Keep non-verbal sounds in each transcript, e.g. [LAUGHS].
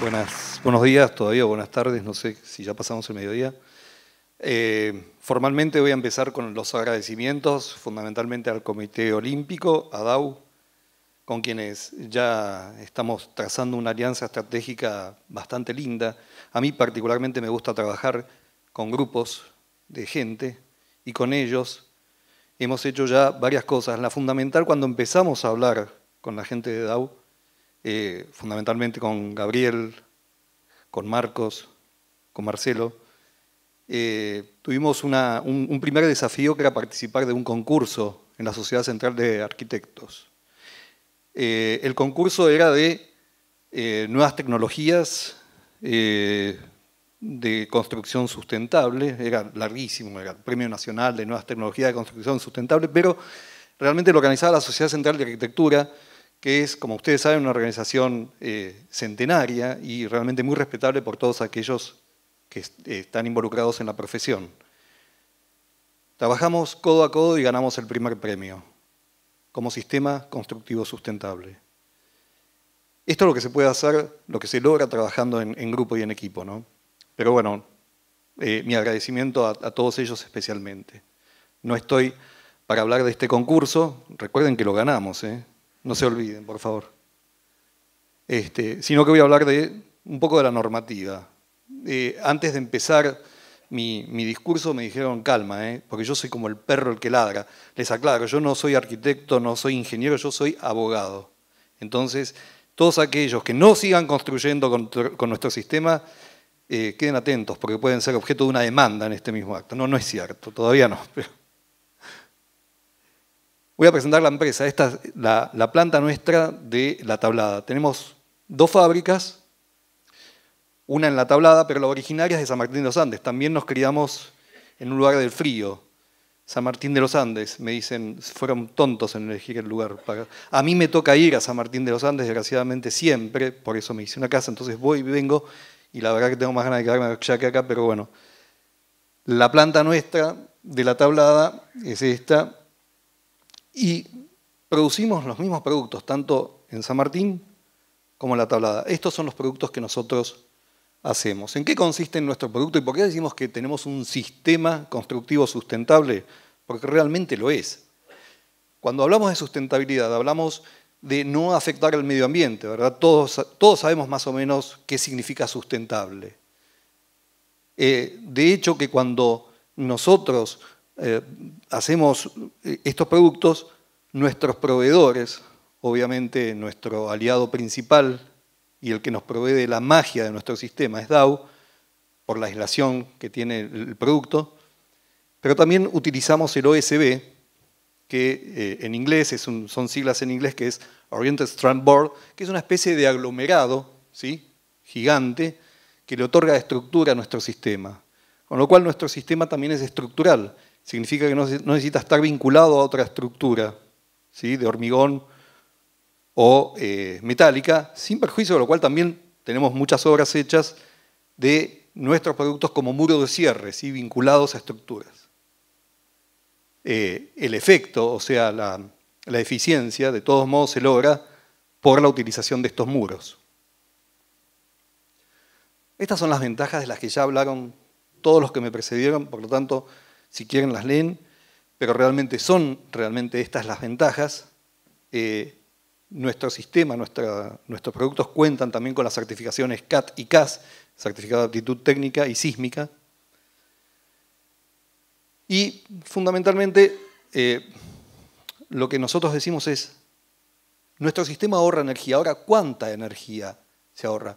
buenas, buenos días todavía, buenas tardes, no sé si ya pasamos el mediodía. Eh, formalmente voy a empezar con los agradecimientos, fundamentalmente al Comité Olímpico, a DAU, con quienes ya estamos trazando una alianza estratégica bastante linda. A mí particularmente me gusta trabajar con grupos de gente y con ellos hemos hecho ya varias cosas. La fundamental cuando empezamos a hablar con la gente de DAO eh, fundamentalmente con Gabriel, con Marcos, con Marcelo, eh, tuvimos un, primer desafío que era participar de un concurso en la Sociedad Central de Arquitectos. Eh, el concurso era de nuevas tecnologías de construcción sustentable, era larguísimo, era el Premio Nacional de Nuevas Tecnologías de Construcción Sustentable, pero realmente lo organizaba la Sociedad Central de Arquitectura, que es, como ustedes saben, una organización eh, centenaria y realmente muy respetable por todos aquellos que eh, están involucrados en la profesión. Trabajamos codo a codo y ganamos el primer premio como sistema constructivo sustentable. Esto es lo que se puede hacer, lo que se logra trabajando en, grupo y en equipo. ¿no? Pero bueno, eh, mi agradecimiento a, a todos ellos especialmente. No estoy para hablar de este concurso, recuerden que lo ganamos, ¿eh? No se olviden, por favor. Este, sino que voy a hablar de un poco de la normativa. Eh, antes de empezar mi, discurso me dijeron, calma, eh, porque yo soy como el perro el que ladra. Les aclaro, yo no soy arquitecto, no soy ingeniero, yo soy abogado. Entonces, todos aquellos que no sigan construyendo con, nuestro sistema, eh, queden atentos, porque pueden ser objeto de una demanda en este mismo acto. No, no es cierto, todavía no. [LAUGHS] Pero... Voy a presentar la empresa. Esta es la, planta nuestra de la tablada. Tenemos dos fábricas, una en la tablada, pero la originaria es de San Martín de los Andes. También nos criamos en un lugar del frío, San Martín de los Andes. Me dicen, fueron tontos en elegir el lugar. A mí me toca ir a San Martín de los Andes, desgraciadamente, siempre, por eso me hice una casa, entonces voy y vengo, y la verdad que tengo más ganas de quedarme ya que acá, pero bueno. La planta nuestra de la tablada es esta, y producimos los mismos productos, tanto en San Martín como en la tablada. Estos son los productos que nosotros hacemos. ¿En qué consiste nuestro producto y por qué decimos que tenemos un sistema constructivo sustentable? Porque realmente lo es. Cuando hablamos de sustentabilidad, hablamos de no afectar al medio ambiente, ¿verdad? Todos, sabemos más o menos qué significa sustentable. Eh, de hecho, que cuando nosotros eh, hacemos eh, estos productos, nuestros proveedores, obviamente nuestro aliado principal y el que nos provee de la magia de nuestro sistema es DAO, por la aislación que tiene el producto, pero también utilizamos el OSB, que eh, en inglés son siglas en inglés que es Oriented Strand Board, que es una especie de aglomerado ¿sí? gigante que le otorga estructura a nuestro sistema. Con lo cual nuestro sistema también es estructural significa que no, necesita estar vinculado a otra estructura, ¿sí? de hormigón o eh, metálica, sin perjuicio de lo cual también tenemos muchas obras hechas de nuestros productos como muros de cierre, ¿sí? vinculados a estructuras. Eh, el efecto, o sea, la, la eficiencia, de todos modos se logra por la utilización de estos muros. Estas son las ventajas de las que ya hablaron todos los que me precedieron, por lo tanto, si quieren las leen, pero realmente son realmente estas las ventajas. Eh, nuestro sistema, nuestros productos cuentan también con las certificaciones CAT y CAS, certificado de aptitud técnica y sísmica. Y fundamentalmente eh, lo que nosotros decimos es, nuestro sistema ahorra energía. Ahora, ¿cuánta energía se ahorra?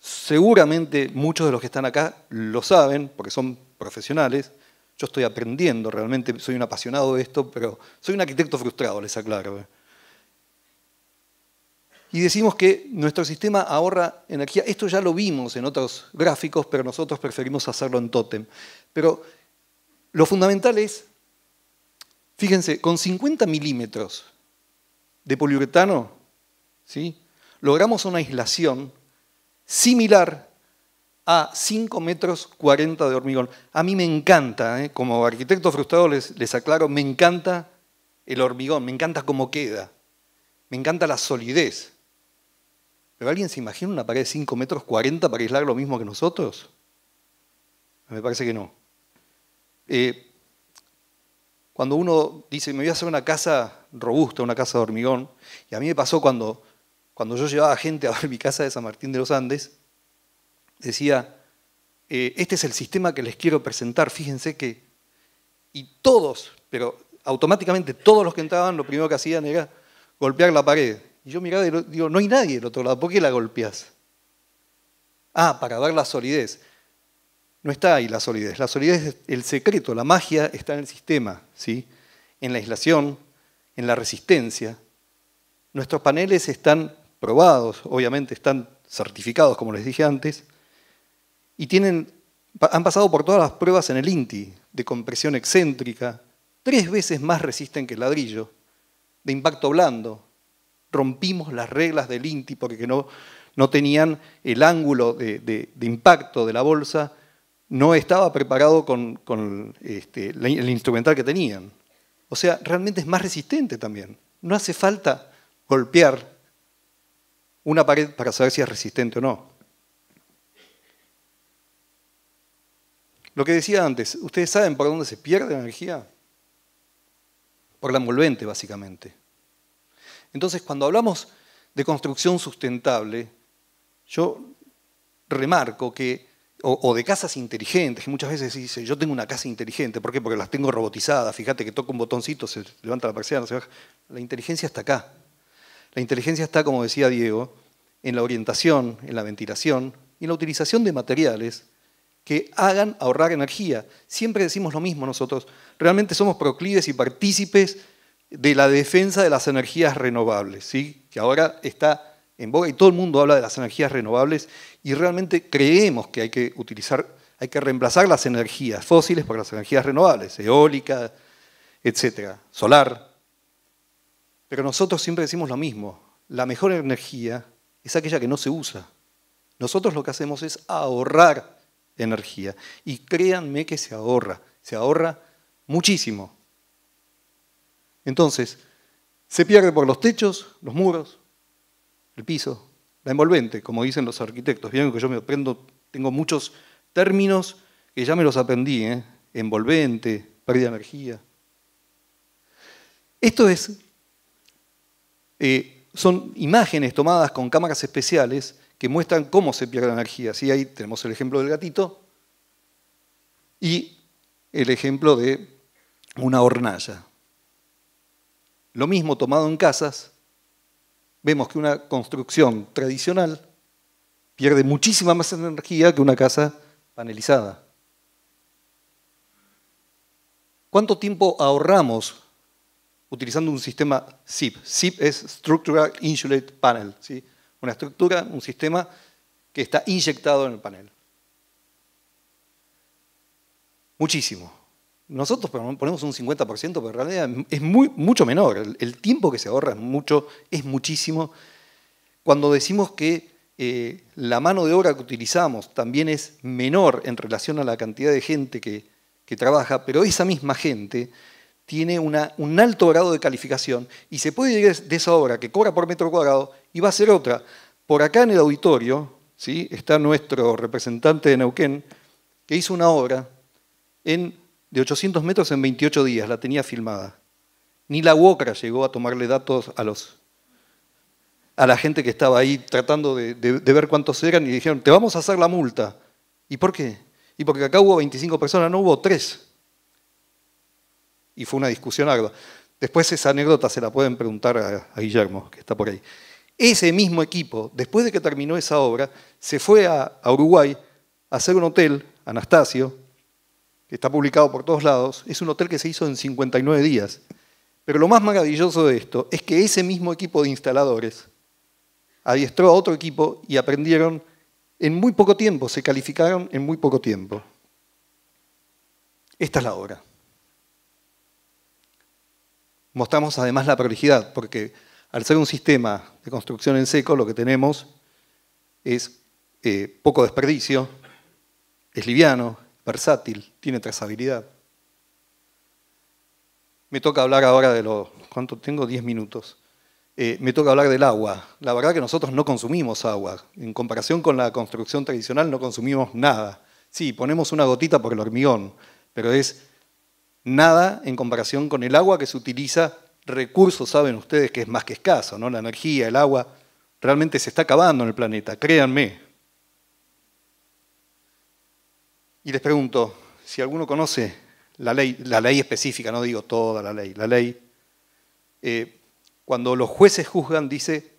Seguramente muchos de los que están acá lo saben, porque son profesionales, yo estoy aprendiendo, realmente soy un apasionado de esto, pero soy un arquitecto frustrado, les aclaro. Eh. Y decimos que nuestro sistema ahorra energía. Esto ya lo vimos en otros gráficos, pero nosotros preferimos hacerlo en tótem. Pero lo fundamental es, fíjense, con 50 milímetros de poliuretano, ¿sí? logramos una aislación similar a 5 metros 40 de hormigón. A mí me encanta, ¿eh? como arquitecto frustrado les, aclaro, me encanta el hormigón, me encanta cómo queda, me encanta la solidez. ¿Pero alguien se imagina una pared de 5 metros 40 para aislar lo mismo que nosotros? Me parece que no. Eh, cuando uno dice, me voy a hacer una casa robusta, una casa de hormigón, y a mí me pasó cuando, cuando yo llevaba gente a ver mi casa de San Martín de los Andes, decía, eh, este es el sistema que les quiero presentar, fíjense que, y todos, pero automáticamente todos los que entraban, lo primero que hacían era golpear la pared. Y yo miraba y digo, no hay nadie del otro lado, ¿por qué la golpeas? Ah, para dar la solidez. No está ahí la solidez. La solidez es el secreto, la magia está en el sistema, ¿sí? en la aislación, en la resistencia. Nuestros paneles están probados, obviamente están certificados, como les dije antes, y tienen, han pasado por todas las pruebas en el INTI, de compresión excéntrica, tres veces más resisten que el ladrillo, de impacto blando. Rompimos las reglas del INTI porque no, no tenían el ángulo de, impacto de la bolsa, no estaba preparado con, este, el instrumental que tenían. O sea, realmente es más resistente también. No hace falta golpear una pared para saber si es resistente o no. Lo que decía antes, ¿ustedes saben por dónde se pierde energía? Por la envolvente, básicamente. Entonces, cuando hablamos de construcción sustentable, yo remarco que, o, de casas inteligentes, que muchas veces se dice, yo tengo una casa inteligente, ¿por qué? Porque las tengo robotizadas, fíjate que toco un botoncito, se levanta la persiana, se baja. La inteligencia está acá. La inteligencia está, como decía Diego, en la orientación, en la ventilación y en la utilización de materiales que hagan ahorrar energía. Siempre decimos lo mismo nosotros. Realmente somos proclives y partícipes de la defensa de las energías renovables, ¿sí? que ahora está en boga y todo el mundo habla de las energías renovables y realmente creemos que hay que utilizar, hay que reemplazar las energías fósiles por las energías renovables, eólica, etcétera, solar. Pero nosotros siempre decimos lo mismo, la mejor energía es aquella que no se usa. Nosotros lo que hacemos es ahorrar energía. Y créanme que se ahorra, se ahorra muchísimo. Entonces, se pierde por los techos, los muros, el piso, la envolvente, como dicen los arquitectos. bien que yo me aprendo, tengo muchos términos que ya me los aprendí, ¿eh? envolvente, pérdida de energía. Esto es, eh, son imágenes tomadas con cámaras especiales que muestran cómo se pierde la energía. Ahí tenemos el ejemplo del gatito y el ejemplo de una hornalla. Lo mismo tomado en casas, vemos que una construcción tradicional pierde muchísima más energía que una casa panelizada. ¿Cuánto tiempo ahorramos utilizando un sistema SIP? SIP es Structural Insulate Panel. ¿sí? una estructura, un sistema que está inyectado en el panel. Muchísimo. Nosotros ponemos un 50%, pero en realidad es mucho menor. El, tiempo que se ahorra es mucho, es muchísimo. Cuando decimos que eh, la mano de obra que utilizamos también es menor en relación a la cantidad de gente que, trabaja, pero esa misma gente tiene un alto grado de calificación y se puede llegar de esa obra que cobra por metro cuadrado y va a ser otra. Por acá en el auditorio ¿sí? está nuestro representante de Neuquén, que hizo una obra de 800 metros en 28 días, la tenía filmada. Ni la UOCRA llegó a tomarle datos a, los, a la gente que estaba ahí tratando de, ver cuántos eran y dijeron, te vamos a hacer la multa. ¿Y por qué? Y porque acá hubo 25 personas, no hubo 3. Y fue una discusión ardua. Después esa anécdota se la pueden preguntar a Guillermo, que está por ahí. Ese mismo equipo, después de que terminó esa obra, se fue a, Uruguay a hacer un hotel, Anastasio, que está publicado por todos lados. Es un hotel que se hizo en 59 días. Pero lo más maravilloso de esto es que ese mismo equipo de instaladores adiestró a otro equipo y aprendieron en muy poco tiempo, se calificaron en muy poco tiempo. Esta es la obra. Mostramos además la prolijidad, porque al ser un sistema de construcción en seco, lo que tenemos es eh, poco desperdicio, es liviano, versátil, tiene trazabilidad. Me toca hablar ahora de lo... ¿Cuánto tengo? 10 minutos. Eh, me toca hablar del agua. La verdad que nosotros no consumimos agua. En comparación con la construcción tradicional no consumimos nada. Sí, ponemos una gotita por el hormigón, pero es nada en comparación con el agua que se utiliza recursos saben ustedes que es más que escaso, ¿no? La energía, el agua, realmente se está acabando en el planeta, créanme. Y les pregunto, si alguno conoce la ley, la ley específica, no digo toda la ley, la ley, eh, cuando los jueces juzgan dice,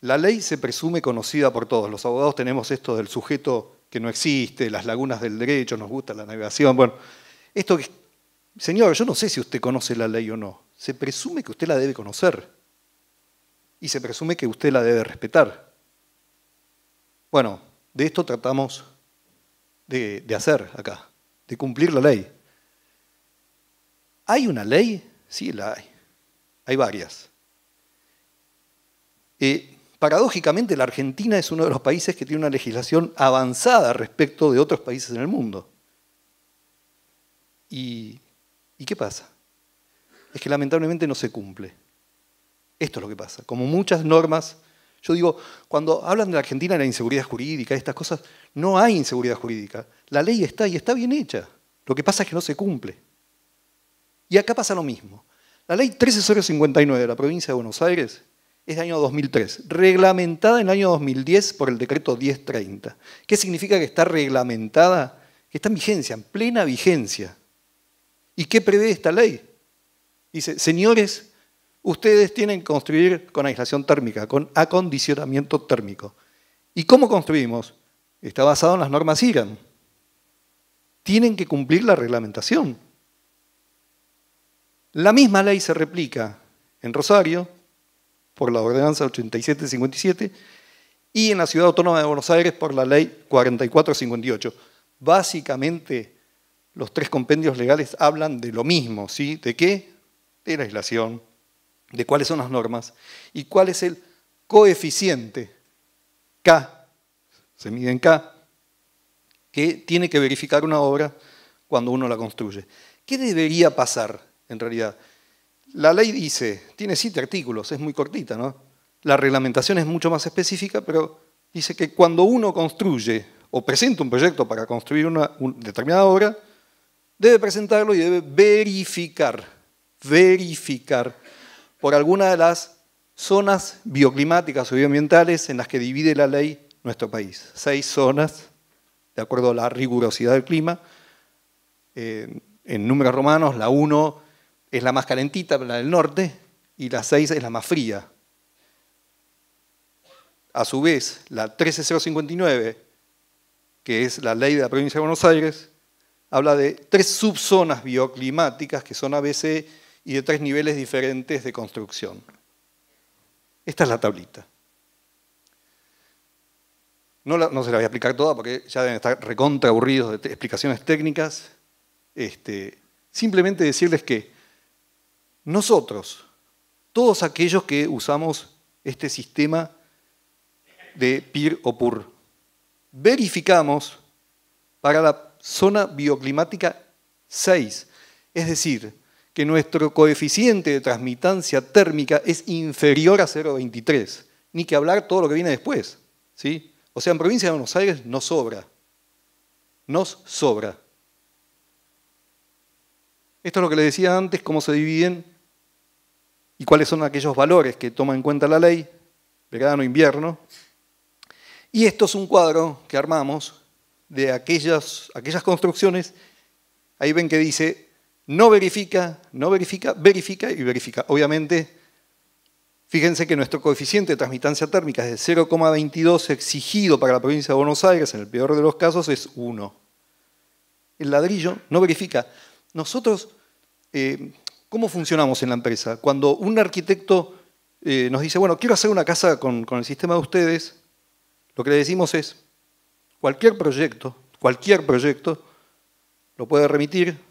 la ley se presume conocida por todos. Los abogados tenemos esto del sujeto que no existe, las lagunas del derecho, nos gusta la navegación. Bueno, esto que, señor, yo no sé si usted conoce la ley o no se presume que usted la debe conocer y se presume que usted la debe respetar. Bueno, de esto tratamos de, hacer acá, de cumplir la ley. ¿Hay una ley? Sí, la hay. Hay varias. Eh, paradójicamente, la Argentina es uno de los países que tiene una legislación avanzada respecto de otros países en el mundo. ¿Y, ¿y qué pasa? es que lamentablemente no se cumple. Esto es lo que pasa. Como muchas normas, yo digo, cuando hablan de la Argentina de la inseguridad jurídica, estas cosas, no hay inseguridad jurídica. La ley está y está bien hecha. Lo que pasa es que no se cumple. Y acá pasa lo mismo. La ley 13059 de la provincia de Buenos Aires es de año 2003, reglamentada en el año 2010 por el decreto 1030. ¿Qué significa que está reglamentada? Que está en vigencia, en plena vigencia. ¿Y qué prevé esta ley? Dice, señores, ustedes tienen que construir con aislación térmica, con acondicionamiento térmico. ¿Y cómo construimos? Está basado en las normas IRAN. Tienen que cumplir la reglamentación. La misma ley se replica en Rosario por la ordenanza 8757 y en la Ciudad Autónoma de Buenos Aires por la ley 4458. Básicamente, los tres compendios legales hablan de lo mismo, ¿sí? ¿De qué? de la aislación, de cuáles son las normas y cuál es el coeficiente K, se mide en K, que tiene que verificar una obra cuando uno la construye. ¿Qué debería pasar en realidad? La ley dice, tiene siete artículos, es muy cortita, ¿no? La reglamentación es mucho más específica, pero dice que cuando uno construye o presenta un proyecto para construir una determinada obra, debe presentarlo y debe verificar verificar por alguna de las zonas bioclimáticas o bioambientales en las que divide la ley nuestro país. Seis zonas, de acuerdo a la rigurosidad del clima. Eh, en números romanos, la 1 es la más calentita, la del norte, y la 6 es la más fría. A su vez, la 13059, que es la ley de la provincia de Buenos Aires, habla de tres subzonas bioclimáticas que son a veces y de tres niveles diferentes de construcción. Esta es la tablita. No, se la voy a explicar toda porque ya deben estar recontra aburridos de explicaciones técnicas. Este, simplemente decirles que nosotros, todos aquellos que usamos este sistema de PIR o PUR, verificamos para la zona bioclimática 6, es decir, que nuestro coeficiente de transmitancia térmica es inferior a 0,23, ni que hablar todo lo que viene después. ¿sí? O sea, en provincia de Buenos Aires nos sobra, nos sobra. Esto es lo que les decía antes, cómo se dividen y cuáles son aquellos valores que toma en cuenta la ley, verano, invierno. Y esto es un cuadro que armamos de aquellas, aquellas construcciones. Ahí ven que dice no verifica, no verifica, verifica y verifica. Obviamente, fíjense que nuestro coeficiente de transmitancia térmica es de 0,22 exigido para la provincia de Buenos Aires, en el peor de los casos es 1. El ladrillo no verifica. Nosotros, eh, ¿cómo funcionamos en la empresa? Cuando un arquitecto eh, nos dice, bueno, quiero hacer una casa con el sistema de ustedes, lo que le decimos es, cualquier proyecto, cualquier proyecto, lo puede remitir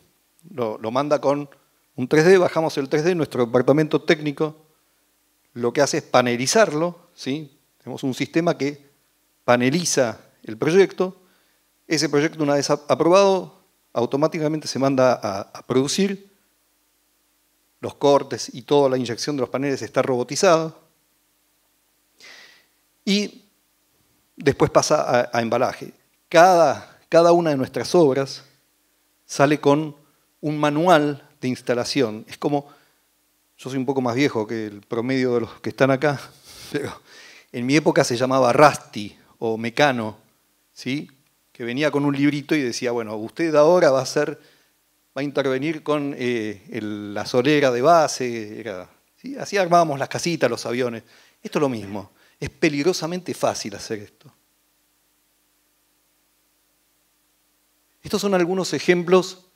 lo, manda con un 3D, bajamos el 3D, nuestro departamento técnico lo que hace es panelizarlo, ¿sí? tenemos un sistema que paneliza el proyecto, ese proyecto una vez aprobado, automáticamente se manda a, producir, los cortes y toda la inyección de los paneles está robotizado, y después pasa a, embalaje. Cada, cada una de nuestras obras sale con un manual de instalación. Es como, yo soy un poco más viejo que el promedio de los que están acá, [LAUGHS] pero en mi época se llamaba Rasti o Mecano, ¿sí? que venía con un librito y decía, bueno, usted ahora va a ser, va a intervenir con eh, la solera de base, así armábamos las casitas, los aviones. Esto es lo mismo, es peligrosamente fácil hacer esto. Estos son algunos ejemplos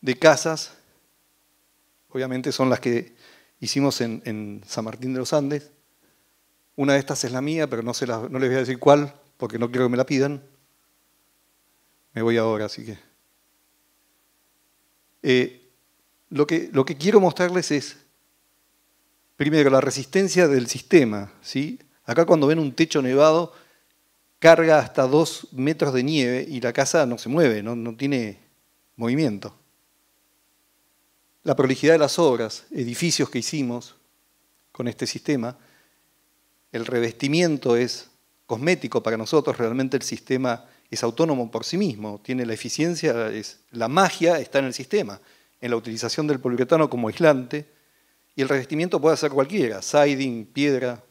de casas, obviamente son las que hicimos en, San Martín de los Andes. Una de estas es la mía, pero no, no les voy a decir cuál, porque no quiero que me la pidan. Me voy ahora, así que... Eh, lo, que lo que quiero mostrarles es, primero, la resistencia del sistema. ¿sí? Acá cuando ven un techo nevado, carga hasta dos metros de nieve y la casa no se mueve, no tiene movimiento la prolijidad de las obras, edificios que hicimos con este sistema, el revestimiento es cosmético para nosotros, realmente el sistema es autónomo por sí mismo, tiene la eficiencia, la magia está en el sistema, en la utilización del poliuretano como aislante, y el revestimiento puede ser cualquiera, siding, piedra.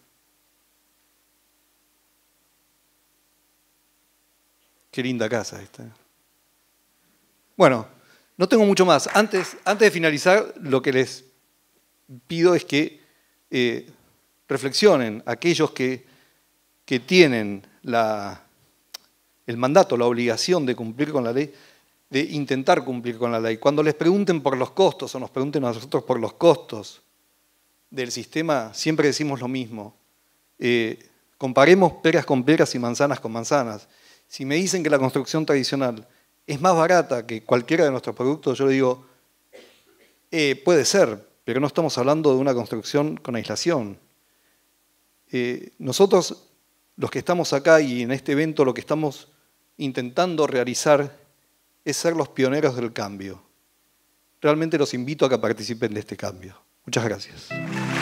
Qué linda casa esta. Bueno, no tengo mucho más. Antes, de finalizar, lo que les pido es que eh, reflexionen aquellos que, tienen el mandato, la obligación de cumplir con la ley, de intentar cumplir con la ley. Cuando les pregunten por los costos o nos pregunten a nosotros por los costos del sistema, siempre decimos lo mismo. Eh, comparemos peras con peras y manzanas con manzanas. Si me dicen que la construcción tradicional es más barata que cualquiera de nuestros productos, yo le digo, eh, puede ser, pero no estamos hablando de una construcción con aislación. Eh, nosotros, los que estamos acá y en este evento, lo que estamos intentando realizar es ser los pioneros del cambio. Realmente los invito a que participen de este cambio. Muchas gracias.